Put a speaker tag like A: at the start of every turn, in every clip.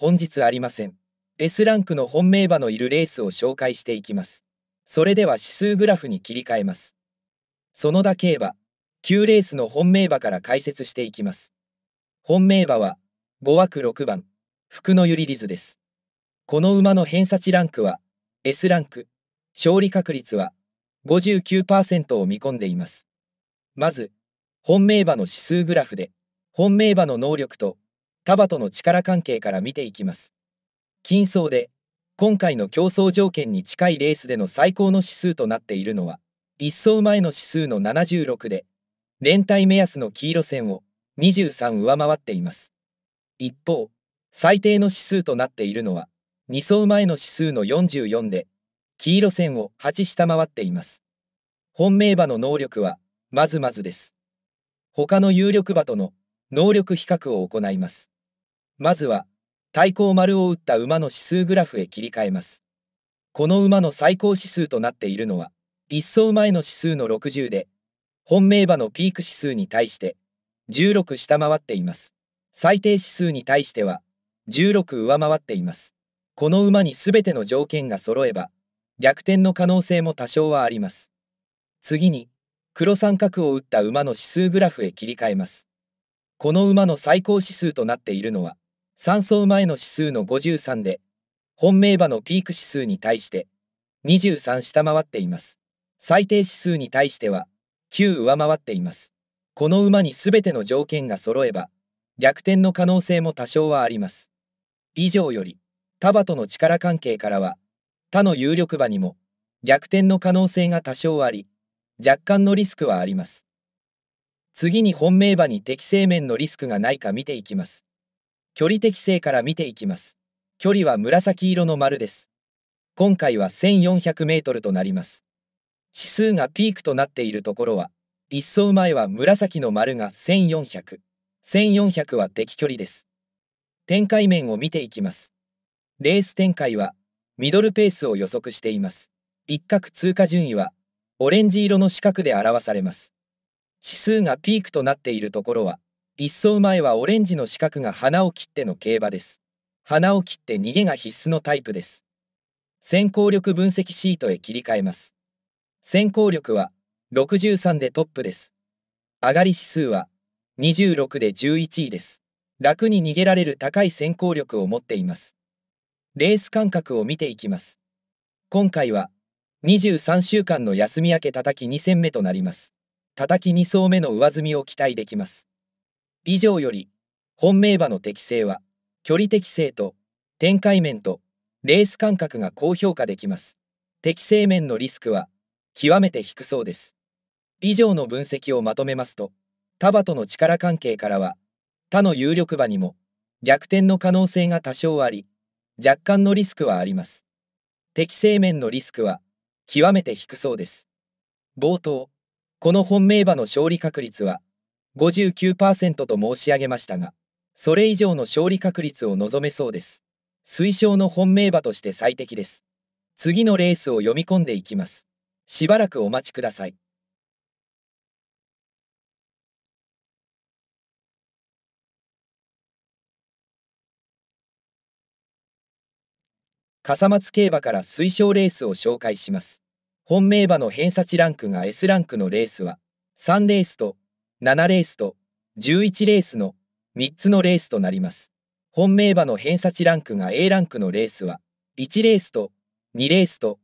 A: 本日ありません。S ランクの本命馬のいるレースを紹介していきます。それでは指数グラフに切り替えます。園田競馬、9レースの本命馬から解説していきます。本命馬は、5枠6番、福のゆりリズです。この馬の偏差値ランクは、S ランク、勝利確率は59%を見込んでいます。まず、本命馬の指数グラフで、本命馬の能力とタバとの力関係から見ていきます。金層で、今回の競争条件に近いレースでの最高の指数となっているのは、1走前の指数の76で、連帯目安の黄色線を23上回っています。一方、最低の指数となっているのは、2走前の指数の44で、黄色線を8下回っています。本命馬の能力は、まずまずです。他の有力馬との能力比較を行います。まずは対抗丸を打った馬の指数グラフへ切り替えます。この馬の最高指数となっているのは、1走前の指数の60で、本命馬のピーク指数に対して16下回っています。最低指数に対しては16上回っています。この馬に全ての条件が揃えば、逆転の可能性も多少はあります。次に、黒三角を打った馬の指数グラフへ切り替えます。この馬の最高指数となっているのは、3走前の指数の53で、本命馬のピーク指数に対して、23下回っています。最低指数に対しては、9上回っています。この馬に全ての条件が揃えば、逆転の可能性も多少はあります。以上より、タバとの力関係からは、他の有力馬にも、逆転の可能性が多少あり、若干のリスクはあります。次に本命馬に適正面のリスクがないか見ていきます。距離適性から見ていきます。距離は紫色の丸です。今回は1400メートルとなります。指数がピークとなっているところは、一層前は紫の丸が1400。1400は敵距離です。展開面を見ていきます。レース展開は、ミドルペースを予測しています。一角通過順位は、オレンジ色の四角で表されます。指数がピークとなっているところは、一走前はオレンジの四角が花を切っての競馬です。花を切って逃げが必須のタイプです。先行力分析シートへ切り替えます。先行力は63でトップです。上がり指数は26で11位です。楽に逃げられる高い先行力を持っています。レース間隔を見ていきます。今回は23週間の休み明け叩き2戦目となります。叩き2層目の上積みを期待できます。以上より本命馬の適性は距離適性と展開面とレース間隔が高評価できます適性面のリスクは極めて低そうです以上の分析をまとめますと他馬との力関係からは他の有力馬にも逆転の可能性が多少あり若干のリスクはあります適性面のリスクは極めて低そうです冒頭この本命馬の勝利確率は59%と申し上げましたが、それ以上の勝利確率を望めそうです。推奨の本命馬として最適です。次のレースを読み込んでいきます。しばらくお待ちください。笠松競馬から推奨レースを紹介します。本命馬の偏差値ランクが S ランクのレースは、3レースと7レースと11レースの3つのレースとなります。本命馬の偏差値ランクが A ランクのレースは、1レースと2レースと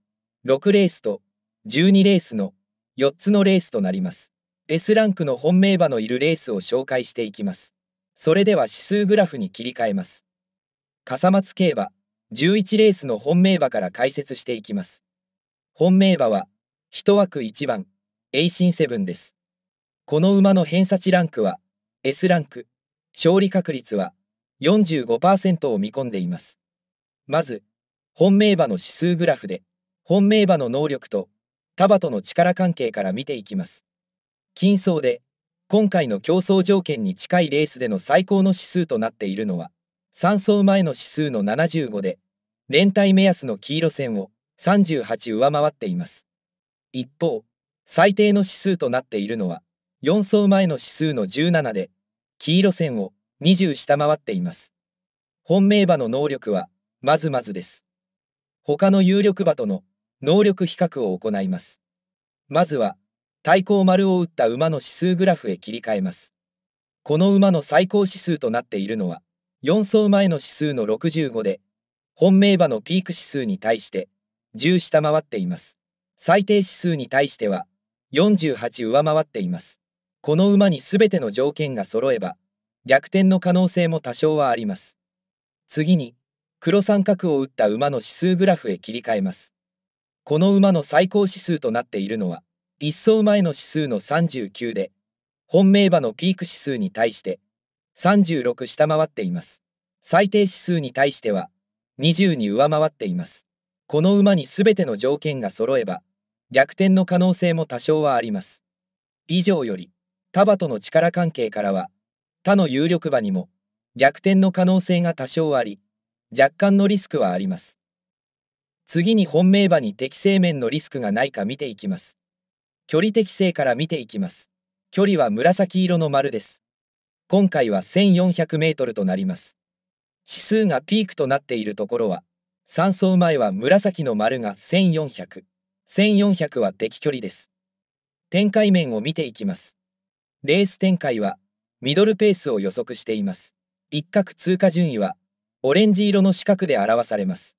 A: 6レースと12レースの4つのレースとなります。S ランクの本命馬のいるレースを紹介していきます。それでは指数グラフに切り替えます。笠松競馬、11レースの本命馬から解説していきます。本命馬は、1枠1番、エイシンセブンです。この馬の偏差値ランクは S ランク、勝利確率は45%を見込んでいます。まず、本命馬の指数グラフで、本命馬の能力とタバとの力関係から見ていきます。金層で、今回の競争条件に近いレースでの最高の指数となっているのは、3走前の指数の75で、連帯目安の黄色線を38上回っています。一方、最低の指数となっているのは、4走前の指数の17で、黄色線を20下回っています。本命馬の能力は、まずまずです。他の有力馬との能力比較を行います。まずは、対抗丸を打った馬の指数グラフへ切り替えます。この馬の最高指数となっているのは、4走前の指数の65で、本命馬のピーク指数に対して10下回っています。最低指数に対しては48上回っています。この馬に全ての条件が揃えば、逆転の可能性も多少はあります。次に、黒三角を打った馬の指数グラフへ切り替えます。この馬の最高指数となっているのは、1走前の指数の39で、本命馬のピーク指数に対して36下回っています。最低指数に対しては20に上回っています。この馬に全ての条件が揃えば、逆転の可能性も多少はあります。以上より、他馬との力関係からは他の有力馬にも逆転の可能性が多少あり若干のリスクはあります次に本命馬に適正面のリスクがないか見ていきます距離適正から見ていきます距離は紫色の丸です今回は 1400m となります指数がピークとなっているところは3走前は紫の丸が14001400は敵距離です展開面を見ていきますレース展開はミドルペースを予測しています。一角通過順位はオレンジ色の四角で表されます。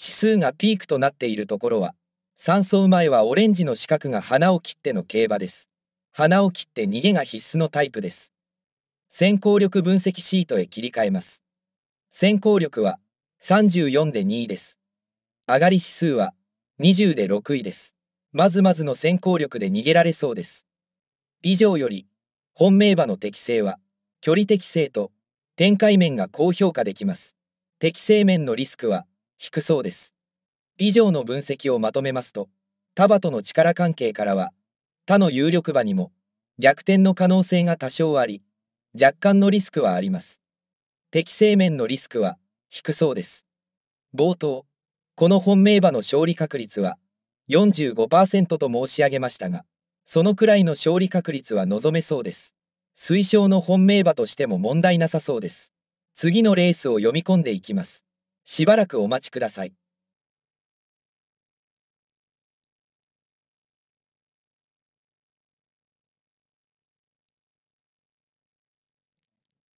A: 指数がピークとなっているところは、3走前はオレンジの四角が花を切っての競馬です。花を切って逃げが必須のタイプです。先行力分析シートへ切り替えます。先行力は34で2位です。上がり指数は20で6位です。まずまずの先行力で逃げられそうです。以上より本命馬の適正は距離適性と展開面が高評価できます適正面のリスクは低そうです以上の分析をまとめますと他馬との力関係からは他の有力馬にも逆転の可能性が多少あり若干のリスクはあります適正面のリスクは低そうです冒頭この本命馬の勝利確率は45%と申し上げましたがそのくらいの勝利確率は望めそうです。推奨の本命馬としても問題なさそうです。次のレースを読み込んでいきます。しばらくお待ちください。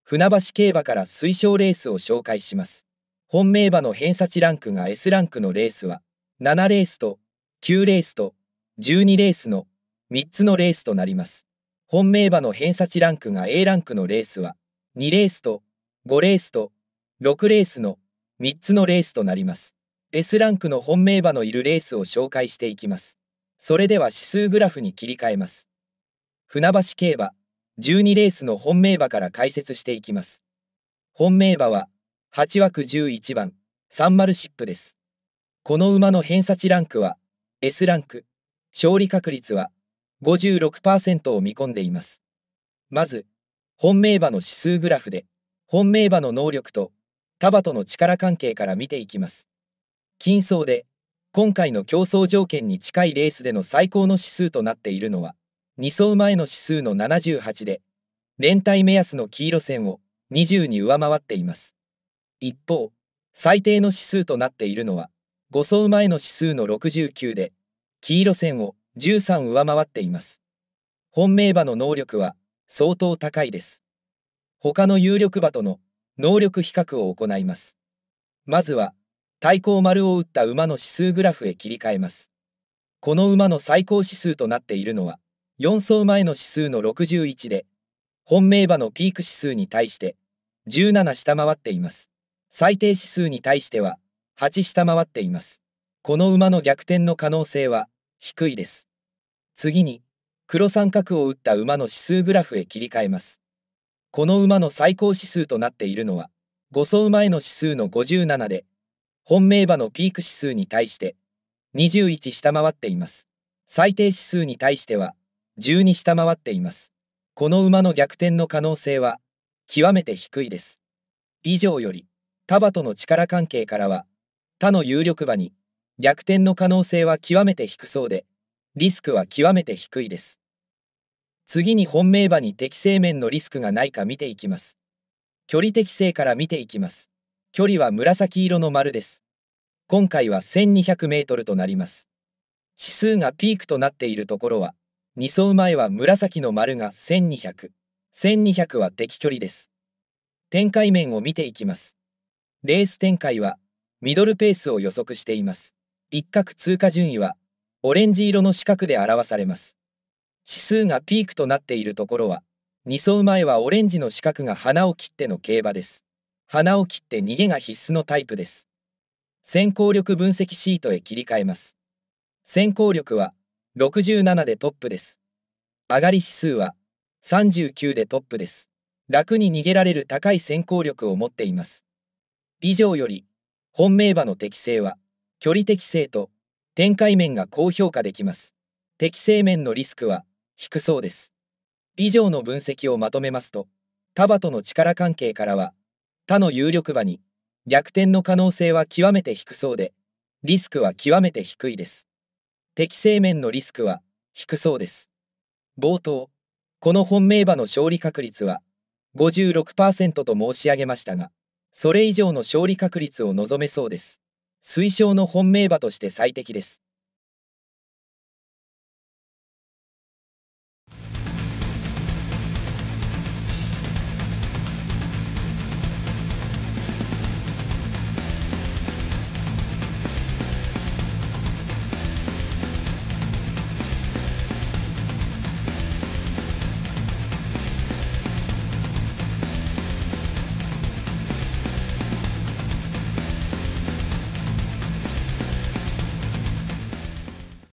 A: 船橋競馬から推奨レースを紹介します。本命馬の偏差値ランクが S ランクのレースは、7レースと9レースと12レースの3つのレースとなります。本命馬の偏差値ランクが A ランクのレースは、2レースと5レースと6レースの3つのレースとなります。S ランクの本命馬のいるレースを紹介していきます。それでは指数グラフに切り替えます。船橋競馬、12レースの本命馬から解説していきます。本命馬は、8枠11番、サンマルシップです。この馬の偏差値ランクは、S ランク、勝利確率は56%を見込んでいます。まず、本命馬の指数グラフで、本命馬の能力と束との力関係から見ていきます。金層で、今回の競争条件に近いレースでの最高の指数となっているのは、2走前の指数の78で、連帯目安の黄色線を20に上回っています。一方、最低の指数となっているのは、5走前の指数の69で、黄色線を13上回っています。本命馬の能力は相当高いです。他の有力馬との能力比較を行います。まずは、対抗丸を打った馬の指数グラフへ切り替えます。この馬の最高指数となっているのは、4走前の指数の61で、本命馬のピーク指数に対して17下回っています。最低指数に対しては8下回っています。この馬の逆転の可能性は低いです。次に、黒三角を打った馬の指数グラフへ切り替えます。この馬の最高指数となっているのは、5走前の指数の57で、本命馬のピーク指数に対して、21下回っています。最低指数に対しては、12下回っています。この馬の逆転の可能性は、極めて低いです。以上より、タバとの力関係からは、他の有力馬に、逆転の可能性は極めて低そうで、リスクは極めて低いです。次に本命馬に適正面のリスクがないか見ていきます。距離適正から見ていきます。距離は紫色の丸です。今回は1200メートルとなります。指数がピークとなっているところは、2走前は紫の丸が1200、1200は適距離です。展開面を見ていきます。レース展開は、ミドルペースを予測しています。一角通過順位は、オレンジ色の四角で表されます。指数がピークとなっているところは、2走前はオレンジの四角が花を切っての競馬です。花を切って逃げが必須のタイプです。先行力分析シートへ切り替えます。先行力は67でトップです。上がり指数は39でトップです。楽に逃げられる高い先行力を持っています。以上より、本命馬の適性は、距離適性と展開面が高評価できます。適正面のリスクは低そうです。以上の分析をまとめますと、束との力関係からは、他の有力馬に逆転の可能性は極めて低そうで、リスクは極めて低いです。適正面のリスクは低そうです。冒頭、この本命馬の勝利確率は56%と申し上げましたが、それ以上の勝利確率を望めそうです。推奨の本命馬として最適です。